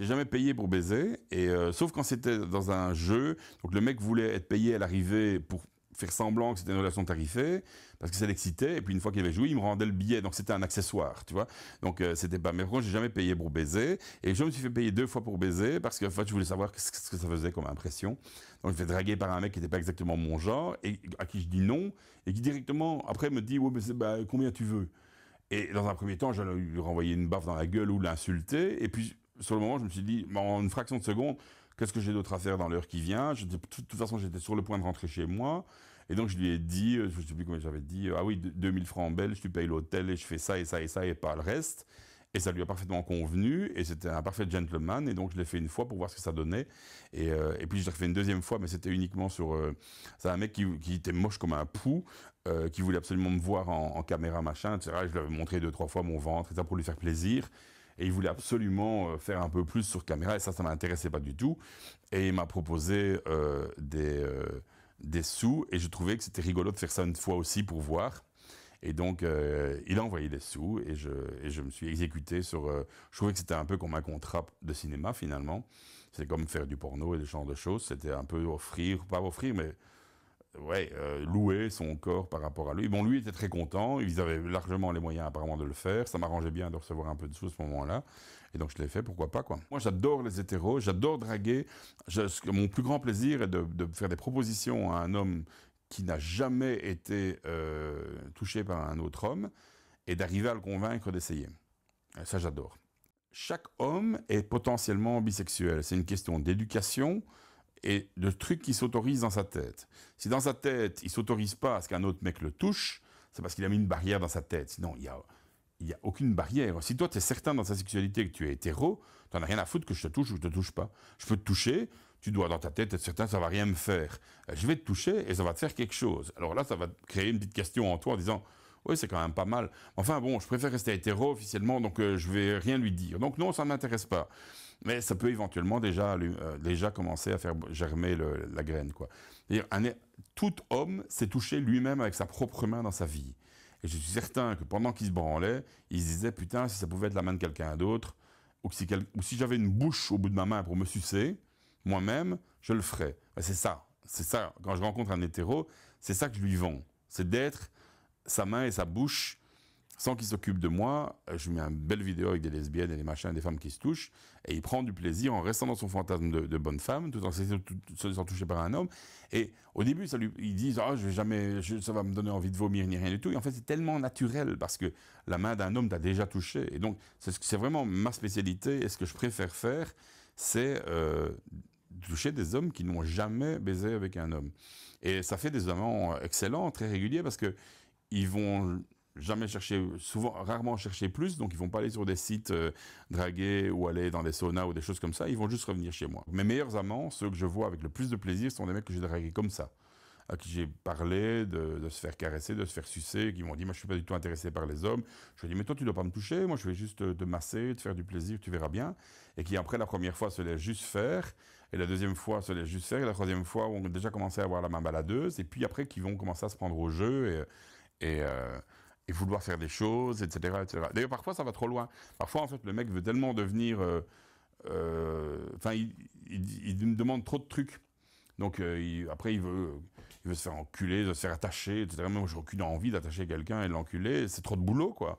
J'ai jamais payé pour baiser. Et euh, sauf quand c'était dans un jeu, donc le mec voulait être payé à l'arrivée pour faire semblant que c'était une relation tarifée, parce que ça l'excitait, et puis une fois qu'il avait joué, il me rendait le billet, donc c'était un accessoire, tu vois. Donc euh, c'était pas... Mais par contre, j'ai jamais payé pour baiser, et je me suis fait payer deux fois pour baiser, parce que fait, je voulais savoir ce que ça faisait comme impression. Donc je me fais draguer par un mec qui n'était pas exactement mon genre, et à qui je dis non, et qui directement, après, me dit, ouais, mais bah, combien tu veux et dans un premier temps, je lui renvoyer une baffe dans la gueule ou l'insulter. Et puis, sur le moment, je me suis dit, en une fraction de seconde, qu'est-ce que j'ai d'autre à faire dans l'heure qui vient De toute façon, j'étais sur le point de rentrer chez moi. Et donc, je lui ai dit, euh, je ne sais plus comment j'avais dit, euh, ah oui, 2000 francs en belges, tu payes l'hôtel et je fais ça et ça et ça et pas le reste. Et ça lui a parfaitement convenu, et c'était un parfait gentleman, et donc je l'ai fait une fois pour voir ce que ça donnait, et, euh, puis je l'ai refait une deuxième fois, mais c'était uniquement sur... c'est un mec qui, était moche comme un pou, qui voulait absolument me voir en, caméra, machin, etc. je lui avais montré deux, trois fois mon ventre, et ça pour lui faire plaisir et il voulait absolument euh, faire un peu plus sur caméra, et ça, ça m'intéressait pas du tout. Et il m'a proposé euh, des, euh, des sous, et je trouvais que c'était rigolo de faire ça une fois aussi pour voir. Et donc, il a envoyé des sous et je, et je me suis exécuté sur... je trouvais que c'était un peu comme un contrat de cinéma, finalement. C'est comme faire du porno et des genres de choses. C'était un peu offrir, pas offrir, mais ouais, euh, louer son corps par rapport à lui. Bon, lui était très content, ils avaient largement les moyens apparemment de le faire, ça m'arrangeait bien de recevoir un peu de sous à ce moment-là, et donc je l'ai fait, pourquoi pas, quoi. Moi, j'adore les hétéros, j'adore draguer, mon plus grand plaisir est de, faire des propositions à un homme qui n'a jamais été euh, touché par un autre homme, et d'arriver à le convaincre d'essayer. Euh, ça, j'adore. Chaque homme est potentiellement bisexuel, c'est une question d'éducation, et le truc qui s'autorise dans sa tête. Si dans sa tête, il s'autorise pas à ce qu'un autre mec le touche, c'est parce qu'il a mis une barrière dans sa tête. Sinon, il y a, aucune barrière. Si toi, tu es certain dans sa sexualité que tu es hétéro, tu as rien à foutre que je te touche ou que je te touche pas. Je peux te toucher, tu dois dans ta tête être certain que ça va rien me faire. Euh, je vais te toucher et ça va te faire quelque chose. Alors là, ça va créer une petite question en toi en disant, oui, c'est quand même pas mal. Enfin bon, je préfère rester hétéro officiellement, donc je euh, je vais rien lui dire. Donc non, ça m'intéresse pas. Mais ça peut éventuellement déjà, euh, déjà commencer à faire germer la graine, quoi. tout homme s'est touché lui-même avec sa propre main dans sa vie. Et je suis certain que pendant qu'il se branlait, il se disait, putain, si ça pouvait être la main de quelqu'un d'autre, ou, si j'avais une bouche au bout de ma main pour me sucer, moi-même, je le ferais. Ben, c'est ça. C'est ça. Quand je rencontre un hétéro, c'est ça que je lui vends. C'est d'être sa main et sa bouche sans qu'il s'occupe de moi. Euh, je mets une belle vidéo avec des lesbiennes et des machins, des femmes qui se touchent. Et il prend du plaisir en restant dans son fantasme de, bonne femme, tout en se laissant toucher par un homme. Et au début, ça lui, ils disent, ah, je vais jamais, ça va me donner envie de vomir, ni rien du tout. Et en fait, c'est tellement naturel parce que la main d'un homme t'a déjà touché. Et donc, c'est vraiment ma spécialité et ce que je préfère faire, c'est euh, toucher des hommes qui n'ont jamais baisé avec un homme. Et ça fait des amants euh, excellents, très réguliers, parce que ils vont jamais chercher, souvent, rarement chercher plus, donc ils vont pas aller sur des sites euh, draguer ou aller dans des saunas ou des choses comme ça, ils vont juste revenir chez moi. Mes meilleurs amants, ceux que je vois avec le plus de plaisir, sont des mecs que j'ai dragués comme ça, à qui j'ai parlé de, se faire caresser, de se faire sucer, qui m'ont dit, moi je suis pas du tout intéressé par les hommes, je lui ai dit, mais toi tu dois pas me toucher, moi je vais juste te, masser, te faire du plaisir, tu verras bien, et qui après la première fois se laissent juste faire, et la deuxième fois se laissent juste faire, et la troisième fois ont déjà commencé à avoir la main baladeuse, et puis après qui vont commencer à se prendre au jeu, et euh, et, vouloir faire des choses, etc. D'ailleurs, parfois, ça va trop loin. Parfois, en fait, le mec veut tellement devenir... Euh, euh, enfin, il, me demande trop de trucs. Donc, après, il veut, il veut se faire enculer, se faire attacher, etc. Moi, j'ai aucune envie d'attacher quelqu'un et l'enculer. C'est trop de boulot, quoi.